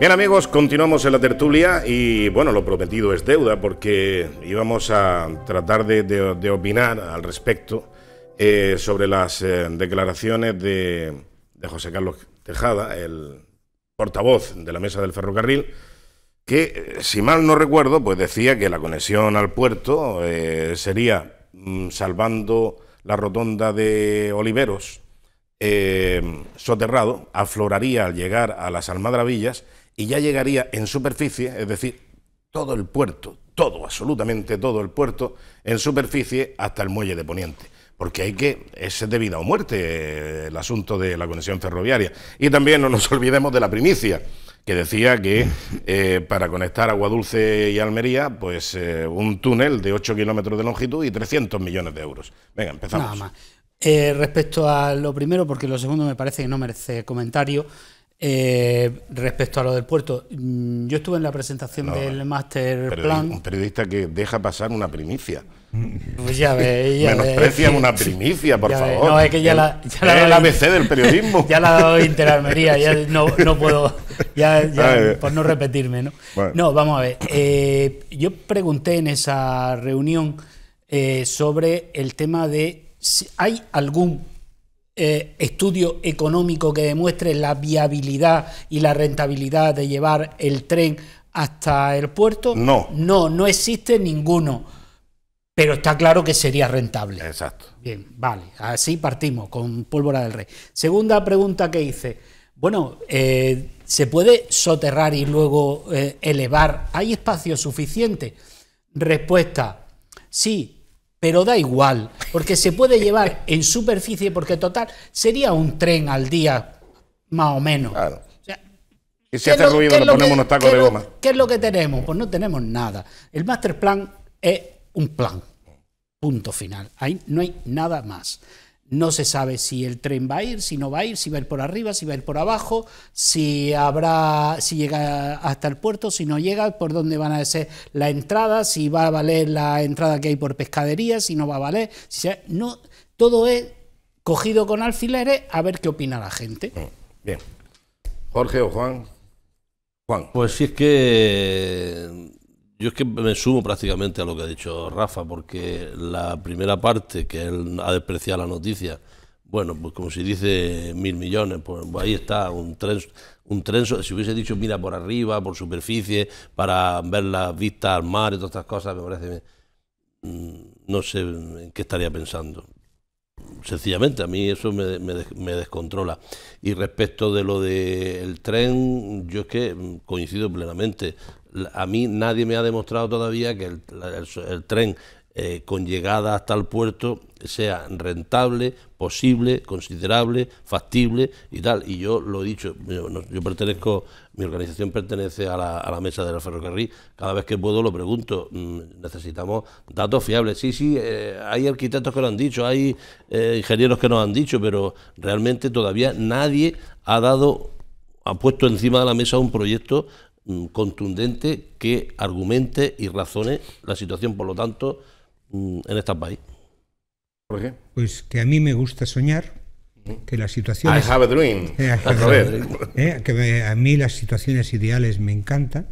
Bien amigos, continuamos en la tertulia y bueno, lo prometido es deuda porque íbamos a tratar de, opinar al respecto eh, sobre las eh, declaraciones de, José Carlos Tejada, el portavoz de la mesa del ferrocarril, que eh, si mal no recuerdo, pues decía que la conexión al puerto sería mm, salvando la rotonda de Oliveros, soterrado, afloraría al llegar a las Almadrabillas, y ya llegaría en superficie, es decir, todo el puerto, todo, absolutamente todo el puerto en superficie hasta el muelle de Poniente. Porque hay que, es de vida o muerte eh, el asunto de la conexión ferroviaria. Y también no nos olvidemos de la primicia, que decía que eh, para conectar Agua Dulce y Almería, pues eh, un túnel de 8 kilómetros de longitud y 300 millones de euros. Venga, empezamos. Nada más. respecto a lo primero, porque lo segundo me parece que no merece comentario, eh, respecto a lo del puerto, mm, yo estuve en la presentación del eh, Master Plan. Un periodista que deja pasar una primicia. Pues ya Menosprecian una primicia, por favor. No, es que ya la. la ABC del periodismo. ya la dado ya no, puedo. por no repetirme, ¿no? No, vamos a ver. Eh, yo pregunté en esa reunión sobre el tema de si hay algún eh, estudio económico que demuestre la viabilidad y la rentabilidad de llevar el tren hasta el puerto? No. No, no existe ninguno. Pero está claro que sería rentable. Exacto. Bien, vale. Así partimos con pólvora del rey. Segunda pregunta que hice. Bueno, eh, ¿se puede soterrar y luego eh, elevar? ¿Hay espacio suficiente? Respuesta. Sí, pero da igual, porque se puede llevar en superficie, porque total sería un tren al día, más o menos. Claro. y si hace ruido le ponemos unos tacos de goma. ¿Qué es lo que tenemos? Pues no tenemos nada. El master plan es un plan. Punto final. Ahí no hay nada más. No se sabe si el tren va a ir, si no va a ir, si va a ir por arriba, si va a ir por abajo, si habrá, si llega hasta el puerto, si no llega, por dónde van a ser la entrada, si va a valer la entrada que hay por pescadería, si no va a valer, si no, todo es cogido con alfileres a ver qué opina la gente. Mm, bien. Jorge o Juan. Juan. Pues si es que yo es que me sumo prácticamente a lo que ha dicho Rafa, porque la primera parte, que él ha despreciado la noticia, bueno, pues como si dice mil millones, pues ahí está, un tren, un tren, si hubiese dicho mira por arriba, por superficie, para ver las vistas al mar y todas estas cosas, me parece, mm, no sé en qué estaría pensando. Sencillamente, a mí eso me, me, descontrola. Y respecto de lo del tren, yo es que mm, coincido plenamente a mí nadie me ha demostrado todavía que el, tren eh, con llegada hasta el puerto sea rentable, posible, considerable, factible y tal. Y yo lo he dicho, yo, pertenezco, mi organización pertenece a la, a la, mesa del ferrocarril, cada vez que puedo lo pregunto, mm, necesitamos datos fiables. Sí, sí, eh, hay arquitectos que lo han dicho, hay eh, ingenieros que nos han dicho, pero realmente todavía nadie ha dado ha puesto encima de la mesa un proyecto Mm, contundente que argumente y razone la situación, por lo tanto, mm, en este país. ¿Por qué? Pues que a mí me gusta soñar, que las situaciones... I have a dream. Eh, eh, que a mí las situaciones ideales me encantan,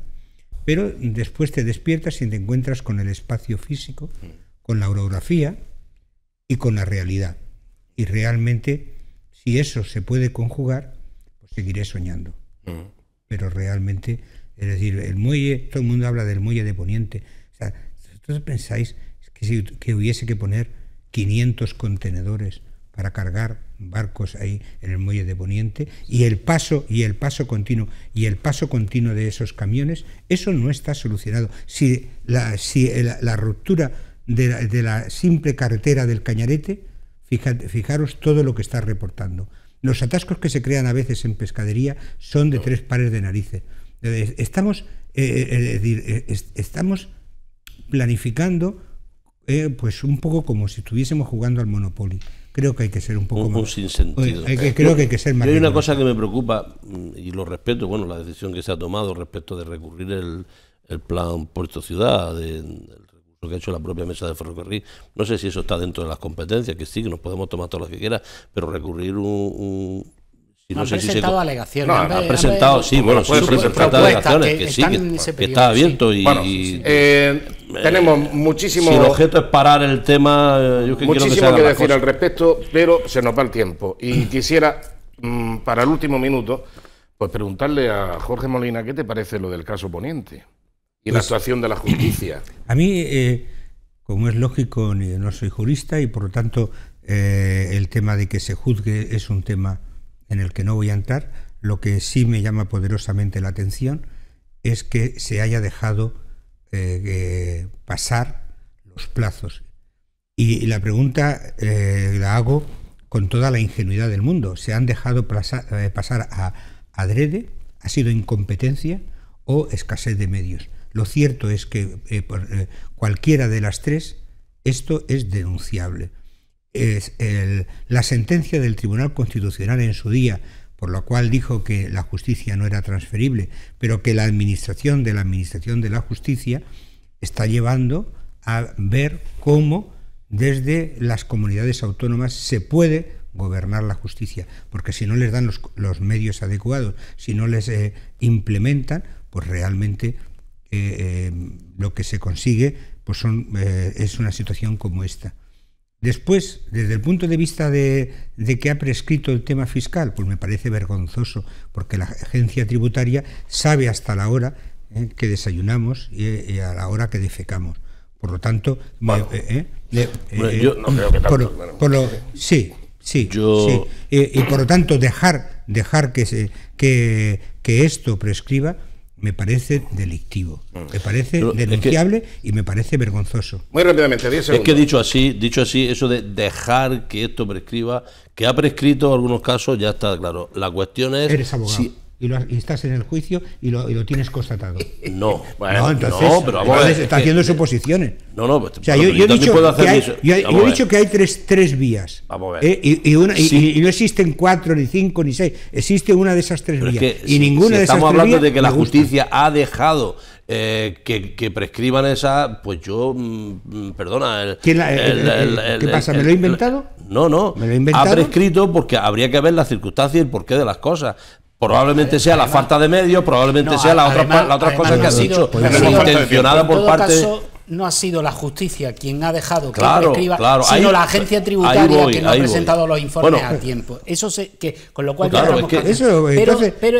pero después te despiertas y te encuentras con el espacio físico, con la orografía y con la realidad. Y realmente, si eso se puede conjugar, pues seguiré soñando. Mm. Pero realmente es decir, el muelle, todo el mundo habla del muelle de Poniente. O pensáis que, hubiese que poner 500 contenedores para cargar barcos ahí en el muelle de Poniente y el paso y el paso continuo y el paso continuo de esos camiones eso no está solucionado si la, ruptura de la, simple carretera del Cañarete fijaros todo lo que está reportando los atascos que se crean a veces en pescadería son de tres pares de narices Estamos, eh, eh, eh, estamos planificando pues un poco como si estuviésemos jugando al Monopoly. Creo que hay que ser un poco más. Un sin sentido. Hay creo que hay que ser hay una cosa que me preocupa, mm, y lo respeto, bueno, la decisión que se ha tomado respecto de recurrir el, plan Puerto Ciudad, de, el recurso que ha hecho la propia mesa de ferrocarril. No sé si eso está dentro de las competencias, que sí, que nos podemos tomar todas las que quieras, pero recurrir un ha no ha presentado alegaciones. No, presentado, sí, bueno, sí, presentado alegaciones, que, sí, que, está abierto y... Eh, eh, tenemos eh, muchísimo... Si el objeto es parar el tema, yo que Muchísimo que, decir al respecto, pero se nos va el tiempo. Y quisiera, mm, para el último minuto, pues preguntarle a Jorge Molina, ¿qué te parece lo del caso Poniente? Y la pues actuación de la justicia. A mí, como es lógico, no soy jurista y por lo tanto el tema de que se juzgue es un tema en el que no voy a entrar, lo que sí me llama poderosamente la atención es que se haya dejado eh, eh, pasar los plazos. Y la pregunta eh, la hago con toda la ingenuidad del mundo. ¿Se han dejado pasar, a adrede? ¿Ha sido incompetencia o escasez de medios? Lo cierto es que por, cualquiera de las tres, esto es denunciable es la sentencia del Tribunal Constitucional en su día, por lo cual dijo que la justicia no era transferible, pero que la administración de la administración de la justicia está llevando a ver cómo desde las comunidades autónomas se puede gobernar la justicia, porque si no les dan los, medios adecuados, si no les eh, implementan, pues realmente eh, eh, lo que se consigue pues es una situación como esta. Después, desde el punto de vista de, que ha prescrito el tema fiscal, pues me parece vergonzoso, porque la agencia tributaria sabe hasta la hora eh, que desayunamos y, a la hora que defecamos. Por lo tanto, bueno, eh, eh, yo no creo que tanto, sí, sí, sí. y por lo tanto dejar, dejar que, se, que, que esto prescriba, me parece delictivo, me parece denunciable y me parece vergonzoso. Muy rápidamente, 10 segundos. Es que dicho así, dicho así, eso de dejar que esto prescriba, que ha prescrito algunos casos, ya está claro. La cuestión es... Eres abogado y, lo, y estás en el juicio y lo, tienes constatado. No, bueno, no, entonces, pero está haciendo suposiciones. No, no, pues, o sea, yo, he dicho que hay, yo, he dicho que hay tres, vías. Vamos a ver. Eh, y, no existen cuatro, ni cinco, ni seis. Existe una de esas tres vías. y ninguna de esas Estamos hablando de que la justicia ha dejado eh, que, prescriban esa, pues yo, mm, mm, perdona. El, ¿Qué, ¿Qué pasa? ¿Me lo he inventado? no, no. ¿Me lo he inventado? Ha prescrito porque habría que ver las circunstancias y el porqué de las cosas. Probablemente sea la falta de medios, probablemente sea la otra, la cosa que ha dicho, intencionada por parte no ha sido la justicia quien ha dejado que claro, sino la agencia tributaria que no ha presentado los informes a tiempo. Eso se, que con lo cual pues claro,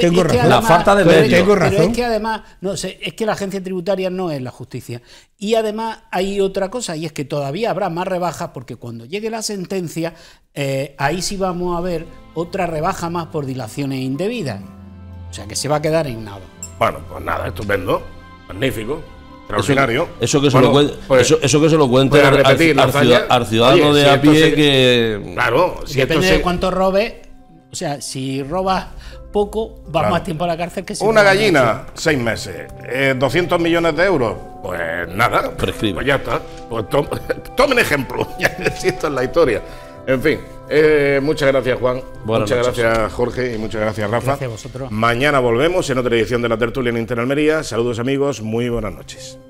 tengo razón. la falta de pero es que además no sé, es que la agencia tributaria no es la justicia. Y además hay otra cosa y es que todavía habrá más rebajas porque cuando llegue la sentencia eh, ahí sí vamos a ver otra rebaja más por dilaciones indebidas. O sea que se va a quedar en nada. Bueno, pues nada, estupendo, magnífico. Extraordinario. Eso, que, se lo, pues, eso, que se lo cuente al, ciudadano de a pie que. Claro, si depende de cuánto robe. O sea, si robas poco, vas más tiempo a la cárcel que si. Una gallina, seis meses. Eh, 200 millones de euros. Pues nada. Prescribe. Pues ya está. Pues tomen ejemplo. Ya esto es la historia. En fin, eh, muchas gracias Juan, muchas gracias Jorge y muchas gracias Rafa. Gracias a vosotros. Mañana volvemos en otra edición de la tertulia en Interalmería. Saludos amigos, muy buenas noches.